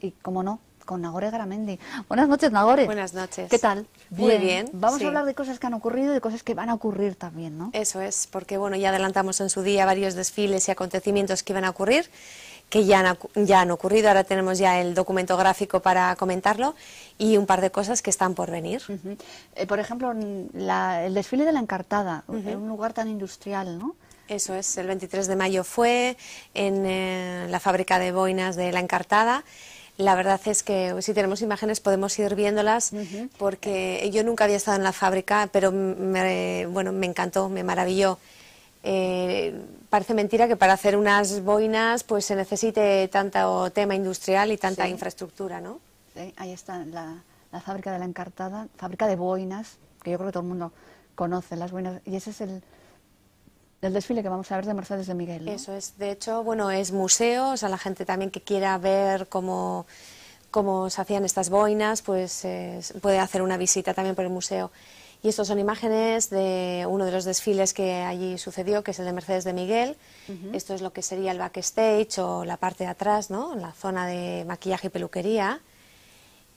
Y como no, con Nagore Garamendi. Buenas noches, Nagore. Buenas noches. ¿Qué tal? Muy bien. Vamos a hablar de cosas que han ocurrido y de cosas que van a ocurrir también, ¿no? Eso es, porque bueno, ya adelantamos en su día varios desfiles y acontecimientos que iban a ocurrir, que ya han, ya han ocurrido, ahora tenemos ya el documento gráfico para comentarlo y un par de cosas que están por venir. Eh, por ejemplo, el desfile de la Encartada, en un lugar tan industrial, ¿no? Eso es, el 23 de mayo fue en eh, la fábrica de boinas de La Encartada. La verdad es que pues, si tenemos imágenes podemos ir viéndolas porque yo nunca había estado en la fábrica, pero me, bueno, me encantó, me maravilló. Eh, parece mentira que para hacer unas boinas pues se necesite tanto tema industrial y tanta infraestructura, ¿no? ahí está la, la, fábrica de la encartada, fábrica de boinas, que yo creo que todo el mundo conoce las boinas, y ese es el, del desfile que vamos a ver de Mercedes de Miguel. Eso es, de hecho, bueno, es museo, o sea, la gente también que quiera ver cómo, cómo se hacían estas boinas, pues eh, puede hacer una visita también por el museo. Y estos son imágenes de uno de los desfiles que allí sucedió, que es el de Mercedes de Miguel. Esto es lo que sería el backstage o la parte de atrás, ¿no? La zona de maquillaje y peluquería.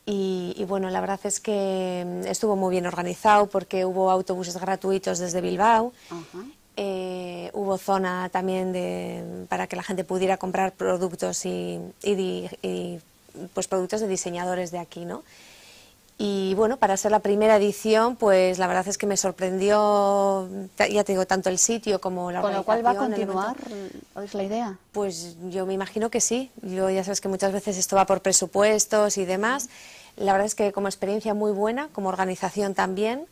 Y, bueno, la verdad es que mm, estuvo muy bien organizado porque hubo autobuses gratuitos desde Bilbao zona también para que la gente pudiera comprar productos y, pues productos de diseñadores de aquí, ¿no? Y bueno, para ser la primera edición, pues la verdad es que me sorprendió, ya te digo, tanto el sitio como la Con lo cual va a continuar, ¿es la idea? Pues yo me imagino que sí. Yo ya sabes que muchas veces esto va por presupuestos y demás. La verdad es que como experiencia muy buena, como organización también.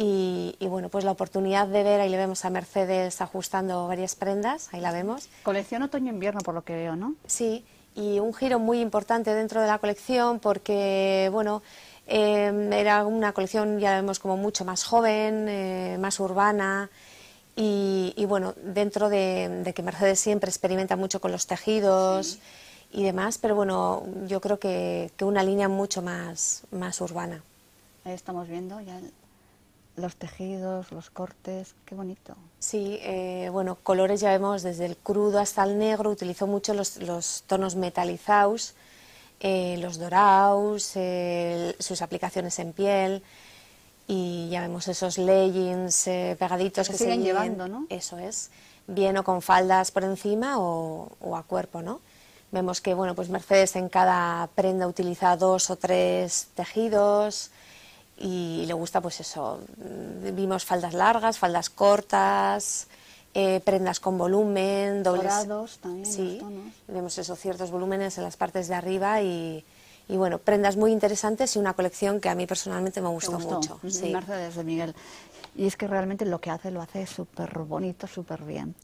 Y, bueno, pues la oportunidad de ver, ahí le vemos a Mercedes ajustando varias prendas, ahí la vemos. Colección otoño-invierno, por lo que veo, ¿no? Sí, y un giro muy importante dentro de la colección porque, bueno, em, era una colección, ya la vemos, como mucho más joven, eh, más urbana. Y, bueno, dentro de, que Mercedes siempre experimenta mucho con los tejidos y demás, pero bueno, yo creo que, que una línea mucho más, más urbana. Ahí estamos viendo ya los tejidos, los cortes, qué bonito. Sí, eh, bueno, colores ya vemos desde el crudo hasta el negro, utilizó mucho los, tonos metalizados, eh, los dorados, sus aplicaciones en piel y ya vemos esos leggings eh, pegaditos se que siguen llevando, ¿no? Eso es, bien o con faldas por encima o, o a cuerpo, ¿no? Vemos que, bueno, pues Mercedes en cada prenda utiliza dos o tres tejidos, y le gusta pues eso, mm, vimos faldas largas, faldas cortas, eh, prendas con volumen, dobles. Dorados también. Sí, vemos eso, ciertos volúmenes en las partes de arriba y, y, bueno, prendas muy interesantes y una colección que a mí personalmente me gustó, mucho. Sí. Mercedes Miguel. Y es que realmente lo que hace lo hace súper bonito, súper bien.